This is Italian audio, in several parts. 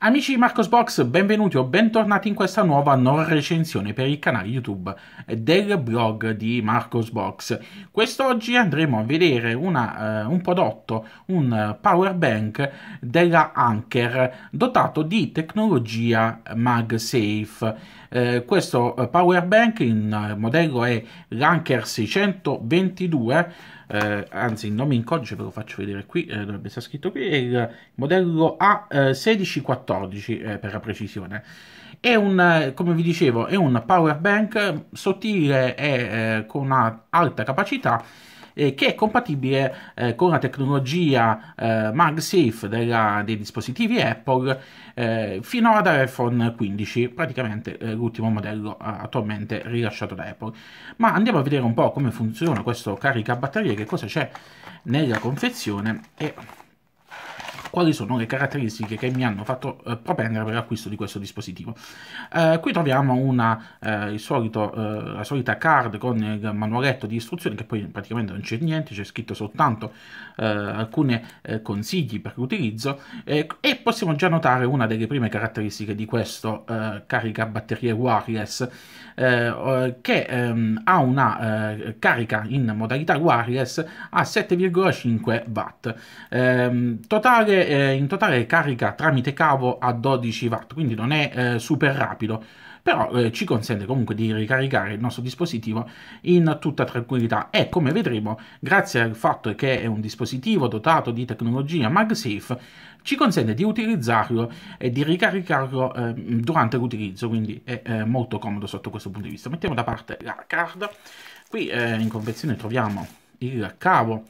Amici di Marcosbox, benvenuti o bentornati in questa nuova non recensione per il canale YouTube del blog di Marcosbox. Quest'oggi andremo a vedere una, uh, un prodotto, un power bank della Anker dotato di tecnologia MagSafe. Uh, questo power bank in modello è l'Anker 622 eh, anzi il nome in codice ve lo faccio vedere qui, eh, dovrebbe essere scritto qui, è il modello A1614 eh, eh, per la precisione. È un, eh, come vi dicevo, è un power bank sottile e eh, con una alta capacità eh, che è compatibile eh, con la tecnologia eh, MagSafe della, dei dispositivi Apple eh, fino ad iPhone 15, praticamente eh, l'ultimo modello eh, attualmente rilasciato da Apple. Ma andiamo a vedere un po' come funziona questo caricabatterie, che cosa c'è nella confezione e quali sono le caratteristiche che mi hanno fatto eh, propendere per l'acquisto di questo dispositivo. Eh, qui troviamo una, eh, solito, eh, la solita card con il manualetto di istruzioni che poi praticamente non c'è niente, c'è scritto soltanto eh, alcuni eh, consigli per l'utilizzo e possiamo già notare una delle prime caratteristiche di questo carica batterie wireless che ehm, ha una carica in modalità wireless a 7,5 watt. Ehm, totale eh, in totale carica tramite cavo a 12 watt, quindi non è eh, super rapido, però eh, ci consente comunque di ricaricare il nostro dispositivo in tutta tranquillità e come vedremo, grazie al fatto che è un dispositivo dotato di tecnologia MagSafe, ci consente di utilizzarlo e di ricaricarlo eh, durante l'utilizzo, quindi è eh, molto comodo sotto questo punto di vista. Mettiamo da parte la card, qui eh, in confezione troviamo il cavo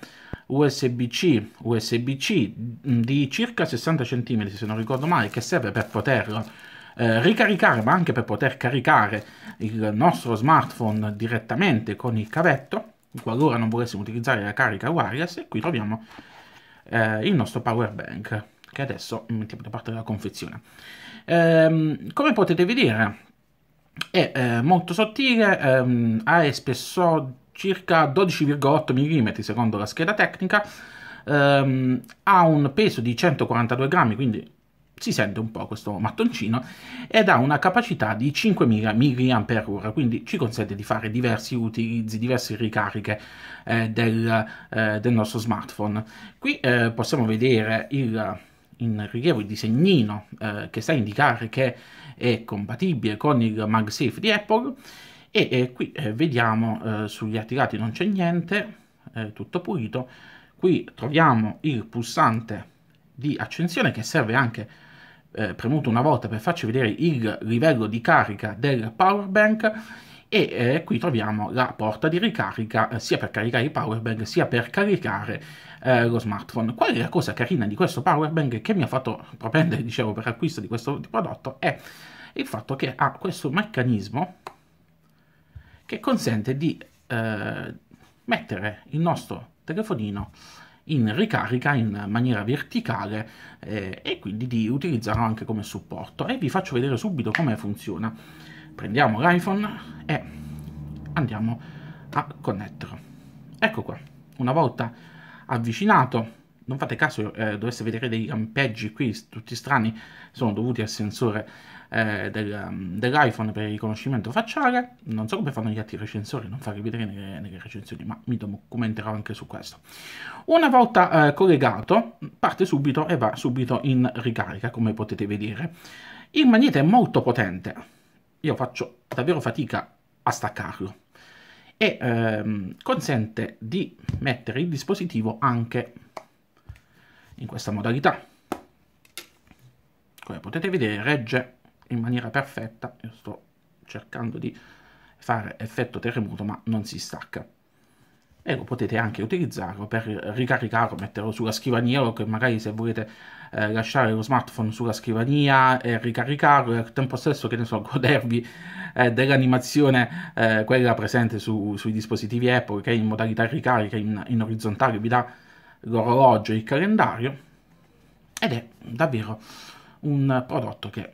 USB-C, USB-C di circa 60 cm se non ricordo male, che serve per poter eh, ricaricare ma anche per poter caricare il nostro smartphone direttamente con il cavetto, qualora non volessimo utilizzare la carica wireless e qui troviamo eh, il nostro power bank che adesso mettiamo da parte della confezione. Ehm, come potete vedere è eh, molto sottile, ehm, ha spessore circa 12,8 mm secondo la scheda tecnica, ehm, ha un peso di 142 grammi, quindi si sente un po' questo mattoncino, ed ha una capacità di 5000 mAh, quindi ci consente di fare diversi utilizzi, diverse ricariche eh, del, eh, del, nostro smartphone. Qui eh, possiamo vedere il in rilievo il disegnino eh, che sta a indicare che è compatibile con il MagSafe di Apple e eh, qui eh, vediamo eh, sugli articati non c'è niente, eh, tutto pulito, qui troviamo il pulsante di accensione che serve anche eh, premuto una volta per farci vedere il livello di carica del power bank e qui troviamo la porta di ricarica sia per caricare il power bank sia per caricare eh, lo smartphone. Qual è la cosa carina di questo power bank che mi ha fatto propendere, dicevo, per l'acquisto di questo prodotto è il fatto che ha questo meccanismo che consente di eh, mettere il nostro telefonino in ricarica in maniera verticale eh, e quindi di utilizzarlo anche come supporto e vi faccio vedere subito come funziona prendiamo l'iPhone e andiamo a connetterlo ecco qua una volta avvicinato non fate caso eh, doveste vedere dei rampeggi qui tutti strani sono dovuti al sensore eh, del, mm, dell'iPhone per il riconoscimento facciale non so come fanno gli altri recensori non farli vedere nelle, nelle recensioni ma mi documenterò anche su questo una volta eh, collegato parte subito e va subito in ricarica come potete vedere il magnete è molto potente io faccio davvero fatica a staccarlo e ehm, consente di mettere il dispositivo anche in questa modalità. Come potete vedere regge in maniera perfetta, io sto cercando di fare effetto terremoto ma non si stacca. E lo potete anche utilizzarlo per ricaricarlo, metterlo sulla scrivania o che magari se volete eh, lasciare lo smartphone sulla scrivania e ricaricarlo e al tempo stesso, che ne so, godervi eh, dell'animazione, eh, quella presente su, sui dispositivi Apple che in modalità ricarica in, in orizzontale vi dà l'orologio e il calendario ed è davvero un prodotto che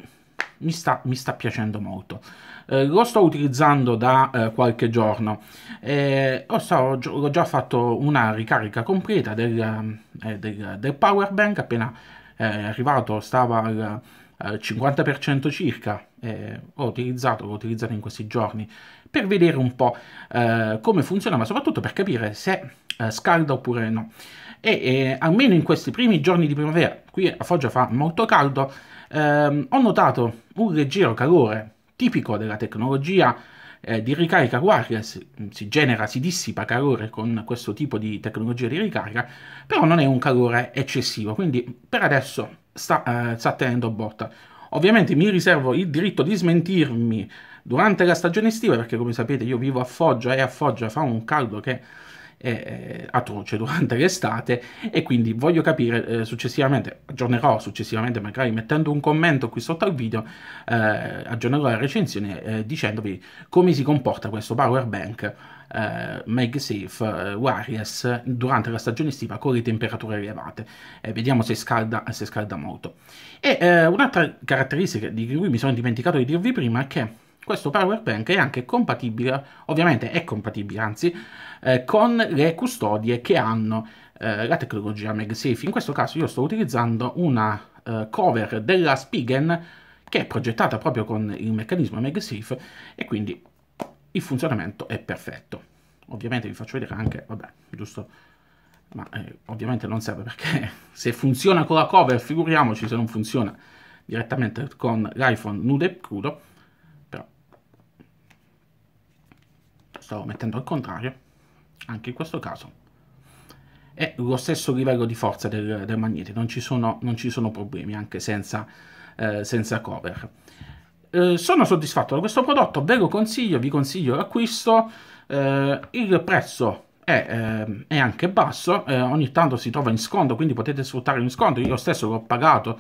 mi sta, mi sta piacendo molto. Eh, lo sto utilizzando da eh, qualche giorno e ho, so, ho, già fatto una ricarica completa del, eh, del, del power bank appena eh, arrivato stava al, al 50% circa eh, ho utilizzato, l'ho utilizzato in questi giorni per vedere un po' eh, come funziona ma soprattutto per capire se scalda oppure no e eh, almeno in questi primi giorni di primavera, qui a Foggia fa molto caldo, ehm, ho notato un leggero calore tipico della tecnologia eh, di ricarica wireless, si genera, si dissipa calore con questo tipo di tecnologia di ricarica, però non è un calore eccessivo, quindi per adesso sta, eh, sta tenendo botta. Ovviamente mi riservo il diritto di smentirmi durante la stagione estiva, perché come sapete io vivo a Foggia e a Foggia fa un caldo che eh, atroce durante l'estate e quindi voglio capire eh, successivamente, aggiornerò successivamente magari mettendo un commento qui sotto al video, eh, aggiornerò la recensione eh, dicendovi come si comporta questo power bank eh, MagSafe eh, Wireless durante la stagione estiva con le temperature elevate. Eh, vediamo se scalda, se scalda molto. E eh, un'altra caratteristica di cui mi sono dimenticato di dirvi prima è che questo power bank è anche compatibile, ovviamente è compatibile anzi, eh, con le custodie che hanno eh, la tecnologia MagSafe. In questo caso io sto utilizzando una eh, cover della Spigen che è progettata proprio con il meccanismo MagSafe e quindi il funzionamento è perfetto. Ovviamente vi faccio vedere anche, vabbè, giusto, ma eh, ovviamente non serve perché se funziona con la cover figuriamoci se non funziona direttamente con l'iPhone nudo e crudo stavo mettendo al contrario, anche in questo caso è lo stesso livello di forza del, del magnete, non ci, sono, non ci, sono, problemi anche senza, eh, senza cover. Eh, sono soddisfatto da questo prodotto, ve lo consiglio, vi consiglio l'acquisto, eh, il prezzo è, eh, è anche basso, eh, ogni tanto si trova in sconto, quindi potete sfruttare in sconto, io stesso l'ho pagato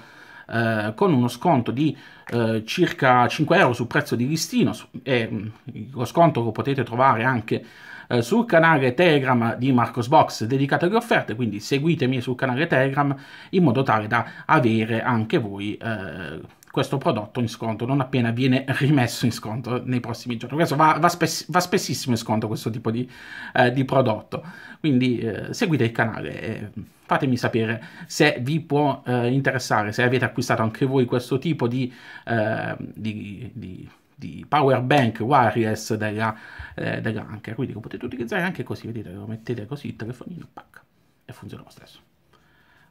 eh, con uno sconto di eh, circa 5 euro sul prezzo di listino su, e mm, lo sconto lo potete trovare anche eh, sul canale Telegram di Marcosbox dedicato alle offerte, quindi seguitemi sul canale Telegram in modo tale da avere anche voi eh, questo prodotto in sconto non appena viene rimesso in sconto nei prossimi giorni. Questo va, va, spess- va spessissimo in sconto questo tipo di, eh, di prodotto. Quindi eh, seguite il canale e fatemi sapere se vi può eh, interessare, se avete acquistato anche voi questo tipo di, eh, di, di di power bank wireless della, eh, della Anker, quindi lo potete utilizzare anche così, vedete, lo mettete così il telefonino, pac, e funziona lo stesso.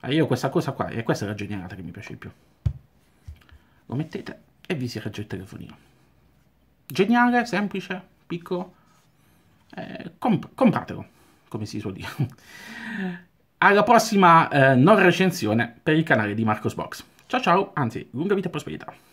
Ah, io questa cosa qua, e questa è la genialata che mi piace di più lo mettete e vi si regge il telefonino. Geniale, semplice, piccolo. Eh, comp compratelo, come si suol dire. Alla prossima eh, non recensione per il canale di Marcos Box. Ciao ciao, anzi, lunga vita e prosperità.